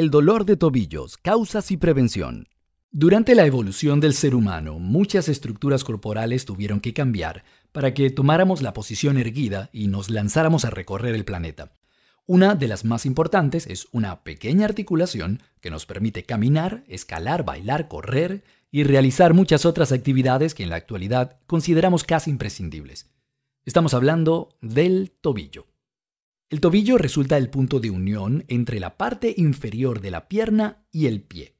el dolor de tobillos, causas y prevención. Durante la evolución del ser humano, muchas estructuras corporales tuvieron que cambiar para que tomáramos la posición erguida y nos lanzáramos a recorrer el planeta. Una de las más importantes es una pequeña articulación que nos permite caminar, escalar, bailar, correr y realizar muchas otras actividades que en la actualidad consideramos casi imprescindibles. Estamos hablando del tobillo. El tobillo resulta el punto de unión entre la parte inferior de la pierna y el pie.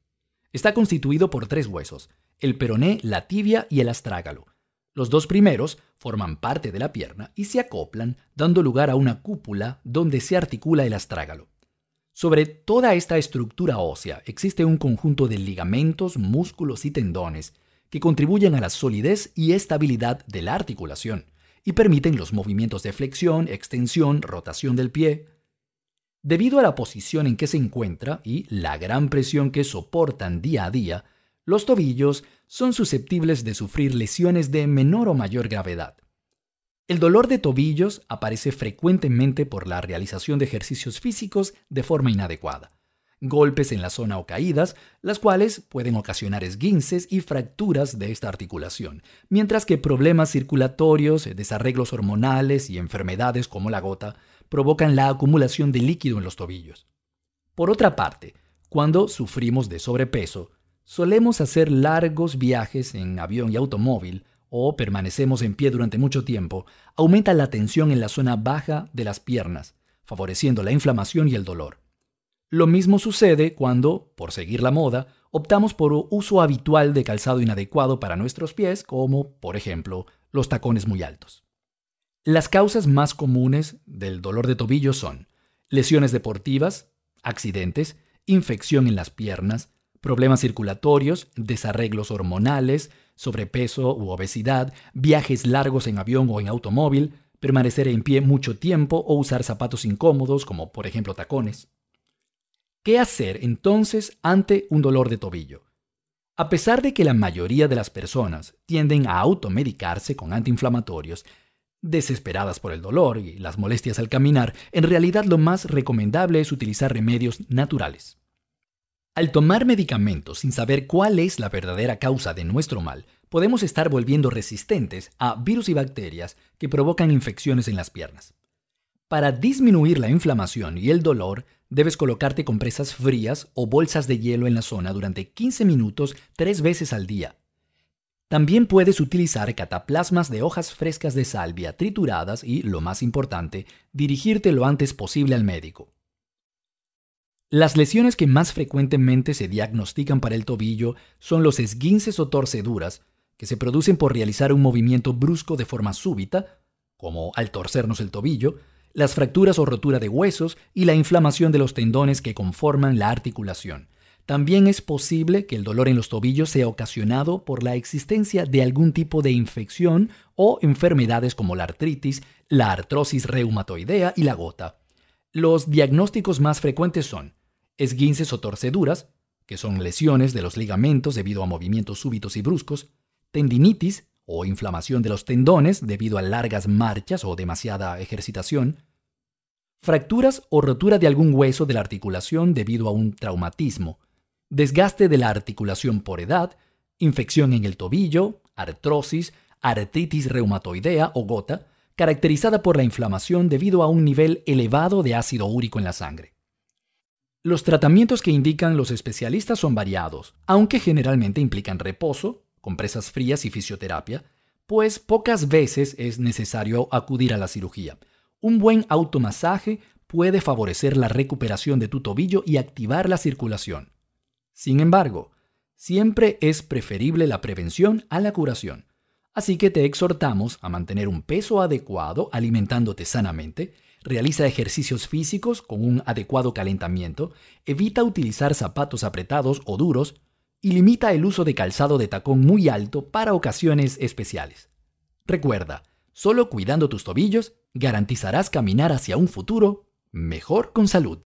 Está constituido por tres huesos, el peroné, la tibia y el astrágalo. Los dos primeros forman parte de la pierna y se acoplan, dando lugar a una cúpula donde se articula el astrágalo. Sobre toda esta estructura ósea existe un conjunto de ligamentos, músculos y tendones que contribuyen a la solidez y estabilidad de la articulación y permiten los movimientos de flexión, extensión, rotación del pie. Debido a la posición en que se encuentra y la gran presión que soportan día a día, los tobillos son susceptibles de sufrir lesiones de menor o mayor gravedad. El dolor de tobillos aparece frecuentemente por la realización de ejercicios físicos de forma inadecuada golpes en la zona o caídas, las cuales pueden ocasionar esguinces y fracturas de esta articulación, mientras que problemas circulatorios, eh, desarreglos hormonales y enfermedades como la gota provocan la acumulación de líquido en los tobillos. Por otra parte, cuando sufrimos de sobrepeso, solemos hacer largos viajes en avión y automóvil o permanecemos en pie durante mucho tiempo, aumenta la tensión en la zona baja de las piernas, favoreciendo la inflamación y el dolor. Lo mismo sucede cuando, por seguir la moda, optamos por uso habitual de calzado inadecuado para nuestros pies, como, por ejemplo, los tacones muy altos. Las causas más comunes del dolor de tobillo son lesiones deportivas, accidentes, infección en las piernas, problemas circulatorios, desarreglos hormonales, sobrepeso u obesidad, viajes largos en avión o en automóvil, permanecer en pie mucho tiempo o usar zapatos incómodos como por ejemplo tacones. ¿Qué hacer entonces ante un dolor de tobillo? A pesar de que la mayoría de las personas tienden a automedicarse con antiinflamatorios, desesperadas por el dolor y las molestias al caminar, en realidad lo más recomendable es utilizar remedios naturales. Al tomar medicamentos sin saber cuál es la verdadera causa de nuestro mal, podemos estar volviendo resistentes a virus y bacterias que provocan infecciones en las piernas. Para disminuir la inflamación y el dolor, Debes colocarte compresas frías o bolsas de hielo en la zona durante 15 minutos tres veces al día. También puedes utilizar cataplasmas de hojas frescas de salvia trituradas y, lo más importante, dirigirte lo antes posible al médico. Las lesiones que más frecuentemente se diagnostican para el tobillo son los esguinces o torceduras, que se producen por realizar un movimiento brusco de forma súbita, como al torcernos el tobillo, las fracturas o rotura de huesos y la inflamación de los tendones que conforman la articulación. También es posible que el dolor en los tobillos sea ocasionado por la existencia de algún tipo de infección o enfermedades como la artritis, la artrosis reumatoidea y la gota. Los diagnósticos más frecuentes son esguinces o torceduras, que son lesiones de los ligamentos debido a movimientos súbitos y bruscos, tendinitis, o inflamación de los tendones debido a largas marchas o demasiada ejercitación, fracturas o rotura de algún hueso de la articulación debido a un traumatismo, desgaste de la articulación por edad, infección en el tobillo, artrosis, artritis reumatoidea o gota, caracterizada por la inflamación debido a un nivel elevado de ácido úrico en la sangre. Los tratamientos que indican los especialistas son variados, aunque generalmente implican reposo, compresas frías y fisioterapia, pues pocas veces es necesario acudir a la cirugía. Un buen automasaje puede favorecer la recuperación de tu tobillo y activar la circulación. Sin embargo, siempre es preferible la prevención a la curación. Así que te exhortamos a mantener un peso adecuado alimentándote sanamente, realiza ejercicios físicos con un adecuado calentamiento, evita utilizar zapatos apretados o duros, y limita el uso de calzado de tacón muy alto para ocasiones especiales. Recuerda, solo cuidando tus tobillos garantizarás caminar hacia un futuro mejor con salud.